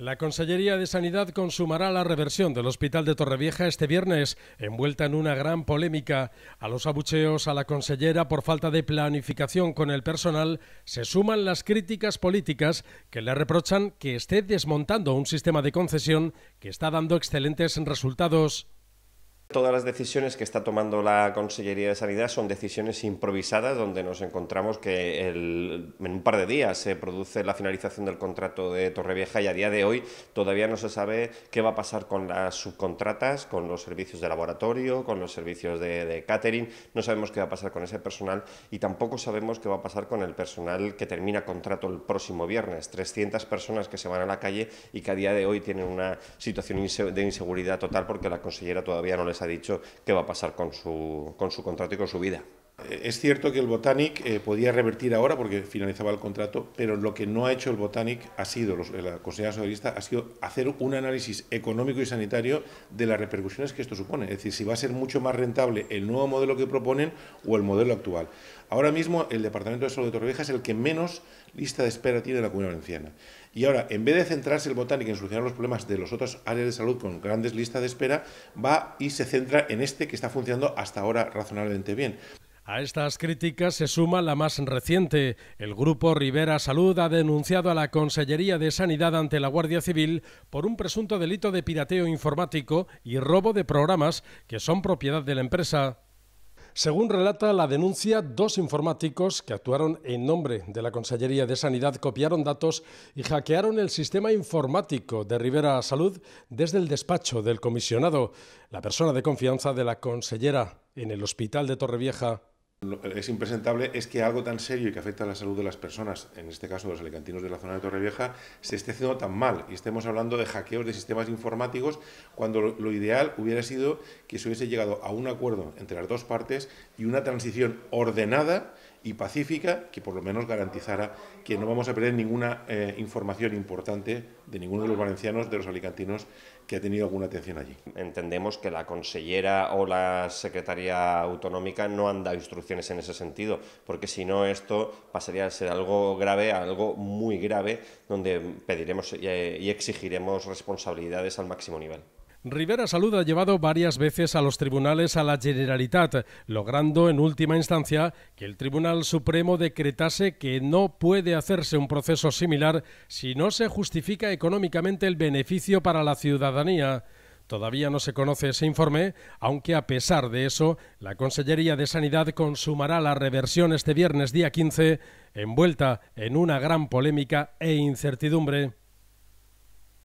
La Consellería de Sanidad consumará la reversión del Hospital de Torrevieja este viernes, envuelta en una gran polémica. A los abucheos a la consellera por falta de planificación con el personal se suman las críticas políticas que le reprochan que esté desmontando un sistema de concesión que está dando excelentes resultados. Todas las decisiones que está tomando la Consellería de Sanidad son decisiones improvisadas donde nos encontramos que en un par de días se produce la finalización del contrato de Torrevieja y a día de hoy todavía no se sabe qué va a pasar con las subcontratas, con los servicios de laboratorio, con los servicios de, de catering, no sabemos qué va a pasar con ese personal y tampoco sabemos qué va a pasar con el personal que termina contrato el próximo viernes, 300 personas que se van a la calle y que a día de hoy tienen una situación de inseguridad total porque la consellera todavía no les ha dicho qué va a pasar con su, con su contrato y con su vida. Eh, es cierto que el Botanic eh, podía revertir ahora porque finalizaba el contrato, pero lo que no ha hecho el Botanic ha sido, la Consejería Socialista, ha sido hacer un análisis económico y sanitario de las repercusiones que esto supone. Es decir, si va a ser mucho más rentable el nuevo modelo que proponen o el modelo actual. Ahora mismo el Departamento de Salud de Torrevieja es el que menos lista de espera tiene en la Comunidad Valenciana. Y ahora, en vez de centrarse el Botanic en solucionar los problemas de los otros áreas de salud con grandes listas de espera, va y se centra en este que está funcionando hasta ahora razonablemente bien. A estas críticas se suma la más reciente. El grupo Rivera Salud ha denunciado a la Consellería de Sanidad ante la Guardia Civil por un presunto delito de pirateo informático y robo de programas que son propiedad de la empresa. Según relata la denuncia, dos informáticos que actuaron en nombre de la Consellería de Sanidad copiaron datos y hackearon el sistema informático de Rivera Salud desde el despacho del comisionado, la persona de confianza de la consellera en el hospital de Torrevieja es impresentable es que algo tan serio y que afecta a la salud de las personas, en este caso de los alicantinos de la zona de Torrevieja, se esté haciendo tan mal y estemos hablando de hackeos de sistemas informáticos cuando lo ideal hubiera sido que se hubiese llegado a un acuerdo entre las dos partes y una transición ordenada y pacífica que por lo menos garantizara que no vamos a perder ninguna eh, información importante de ninguno de los valencianos, de los alicantinos que ha tenido alguna atención allí. Entendemos que la consellera o la secretaría autonómica no han dado instrucciones en ese sentido, porque si no esto pasaría a ser algo grave, algo muy grave, donde pediremos eh, y exigiremos responsabilidades al máximo nivel. Rivera Salud ha llevado varias veces a los tribunales a la Generalitat, logrando en última instancia que el Tribunal Supremo decretase que no puede hacerse un proceso similar si no se justifica económicamente el beneficio para la ciudadanía. Todavía no se conoce ese informe, aunque a pesar de eso, la Consellería de Sanidad consumará la reversión este viernes día 15, envuelta en una gran polémica e incertidumbre.